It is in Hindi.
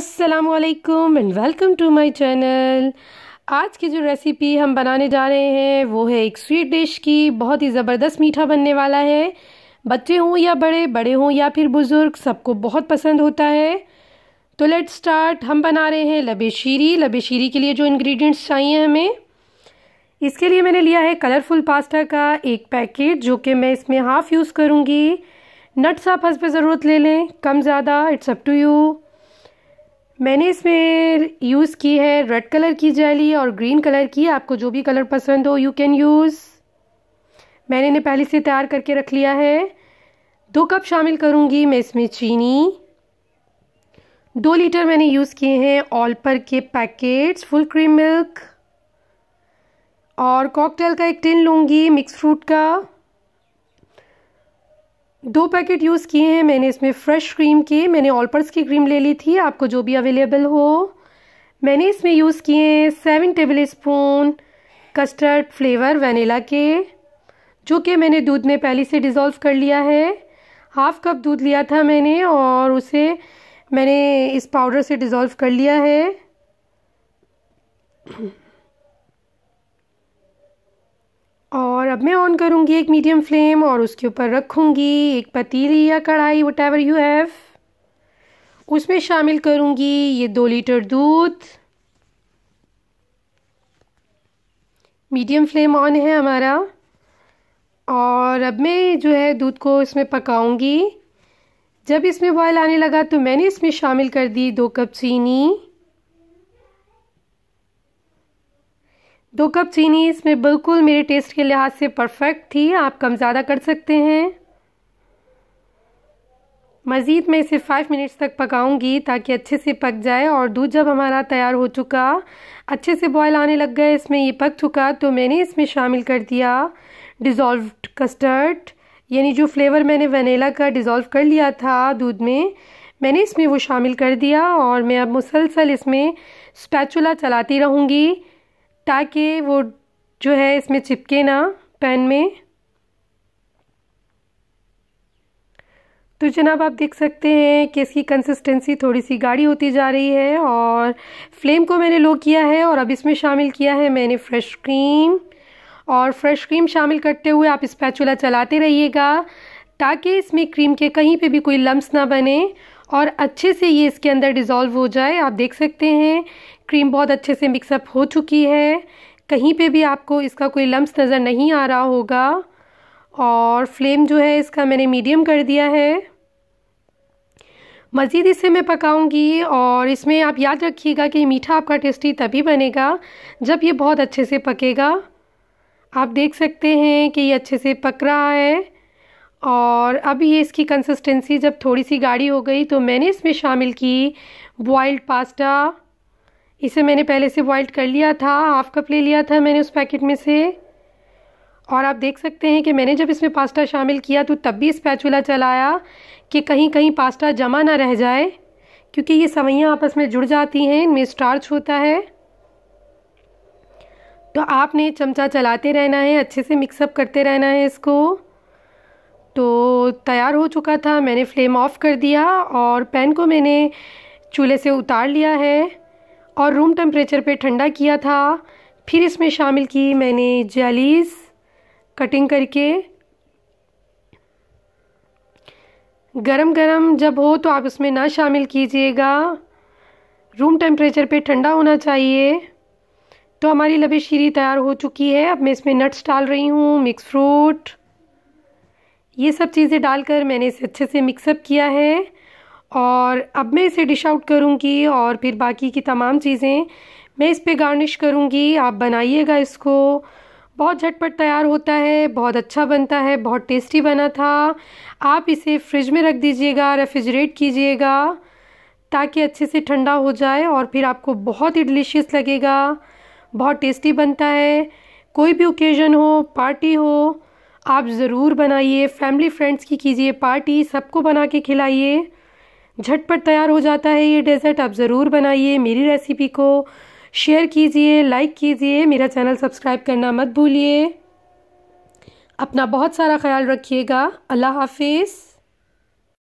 असलकम and welcome to my channel आज की जो रेसिपी हम बनाने जा रहे हैं वो है एक स्वीट डिश की बहुत ही ज़बरदस्त मीठा बनने वाला है बच्चे हों या बड़े बड़े हों या फिर बुज़ुर्ग सबको बहुत पसंद होता है तो लेट स्टार्ट हम बना रहे हैं लबे शीरी लबे शीरी के लिए जो इन्ग्रीडियंट्स चाहिए हमें इसके लिए मैंने लिया है कलरफुल पास्ता का एक पैकेट जो कि मैं इसमें हाफ़ यूज़ करूँगी नट्स आप हंस पर ज़रूरत ले लें कम ज़्यादा इट्स अप टू यू मैंने इसमें यूज़ की है रेड कलर की जैली और ग्रीन कलर की आपको जो भी कलर पसंद हो यू कैन यूज़ मैंने इन्हें पहले से तैयार करके रख लिया है दो कप शामिल करूँगी मैं इसमें चीनी दो लीटर मैंने यूज़ किए हैं ऑलपर के पैकेट्स फुल क्रीम मिल्क और कॉकटेल का एक टिन लूँगी मिक्स फ्रूट का दो पैकेट यूज़ किए हैं मैंने इसमें फ्रेश क्रीम के मैंने ऑलपर्स की क्रीम ले ली थी आपको जो भी अवेलेबल हो मैंने इसमें यूज़ किए हैं seven tablespoon custard flavour vanilla के जो कि मैंने दूध में पहले से डिज़ोल्व कर लिया है हाफ़ कप दूध लिया था मैंने और उसे मैंने इस पाउडर से डिज़ोल्व कर लिया है और अब मैं ऑन करूँगी एक मीडियम फ्लेम और उसके ऊपर रखूँगी एक पतीली या कढ़ाई वट एवर यू हैव उसमें शामिल करूँगी ये दो लीटर दूध मीडियम फ्लेम ऑन है हमारा और अब मैं जो है दूध को इसमें पकाऊंगी जब इसमें बॉयल आने लगा तो मैंने इसमें शामिल कर दी दो कप चीनी दो कप चीनी इसमें बिल्कुल मेरे टेस्ट के लिहाज से परफेक्ट थी आप कम ज़्यादा कर सकते हैं मज़ीद मैं इसे फ़ाइव मिनट्स तक पकाऊंगी ताकि अच्छे से पक जाए और दूध जब हमारा तैयार हो चुका अच्छे से बॉयल आने लग गए इसमें ये पक चुका तो मैंने इसमें शामिल कर दिया डिज़ोल्व कस्टर्ड यानी जो फ्लेवर मैंने वनीला का डिज़ोल्व कर लिया था दूध में मैंने इसमें वो शामिल कर दिया और मैं अब मुसलसल इसमें स्पैचुला चलाती रहूँगी ताकि वो जो है इसमें चिपके ना पैन में तो जनाब आप देख सकते हैं कि इसकी कंसिस्टेंसी थोड़ी सी गाढ़ी होती जा रही है और फ्लेम को मैंने लो किया है और अब इसमें शामिल किया है मैंने फ्रेश क्रीम और फ्रेश क्रीम शामिल करते हुए आप स्पैचुला चलाते रहिएगा ताकि इसमें क्रीम के कहीं पे भी कोई लम्स ना बने और अच्छे से ये इसके अंदर डिज़ोल्व हो जाए आप देख सकते हैं क्रीम बहुत अच्छे से मिक्सअप हो चुकी है कहीं पे भी आपको इसका कोई लम्स नज़र नहीं आ रहा होगा और फ्लेम जो है इसका मैंने मीडियम कर दिया है मज़ीद इसे मैं पकाऊंगी और इसमें आप याद रखिएगा कि मीठा आपका टेस्टी तभी बनेगा जब ये बहुत अच्छे से पकेगा आप देख सकते हैं कि ये अच्छे से पक रहा है और अब ये इसकी कंसिस्टेंसी जब थोड़ी सी गाढ़ी हो गई तो मैंने इसमें शामिल की बॉइल्ड पास्ता इसे मैंने पहले से बॉइल्ड कर लिया था हाफ कप ले लिया था मैंने उस पैकेट में से और आप देख सकते हैं कि मैंने जब इसमें पास्ता शामिल किया तो तब भी इस चलाया कि कहीं कहीं पास्ता जमा ना रह जाए क्योंकि ये सवैयाँ आपस में जुड़ जाती हैं इनमें स्टार्च होता है तो आपने चमचा चलाते रहना है अच्छे से मिक्सअप करते रहना है इसको तो तैयार हो चुका था मैंने फ्लेम ऑफ़ कर दिया और पैन को मैंने चूल्हे से उतार लिया है और रूम टेम्परेचर पे ठंडा किया था फिर इसमें शामिल की मैंने जालीस कटिंग करके गरम गरम जब हो तो आप इसमें ना शामिल कीजिएगा रूम टेम्परेचर पे ठंडा होना चाहिए तो हमारी लबे शीरी तैयार हो चुकी है अब मैं इसमें नट्स डाल रही हूँ मिक्स फ्रूट ये सब चीज़ें डालकर मैंने इसे अच्छे से मिक्सअप किया है और अब मैं इसे डिश आउट करूँगी और फिर बाकी की तमाम चीज़ें मैं इस पे गार्निश करूँगी आप बनाइएगा इसको बहुत झटपट तैयार होता है बहुत अच्छा बनता है बहुत टेस्टी बना था आप इसे फ्रिज में रख दीजिएगा रेफ्रिजरेट कीजिएगा ताकि अच्छे से ठंडा हो जाए और फिर आपको बहुत ही डिलीशियस लगेगा बहुत टेस्टी बनता है कोई भी ओकेज़न हो पार्टी हो आप ज़रूर बनाइए फैमिली फ्रेंड्स की कीजिए पार्टी सबको बना के खिलाइए झटपट तैयार हो जाता है ये डेज़र्ट आप ज़रूर बनाइए मेरी रेसिपी को शेयर कीजिए लाइक कीजिए मेरा चैनल सब्सक्राइब करना मत भूलिए अपना बहुत सारा ख्याल रखिएगा अल्लाह हाफिज़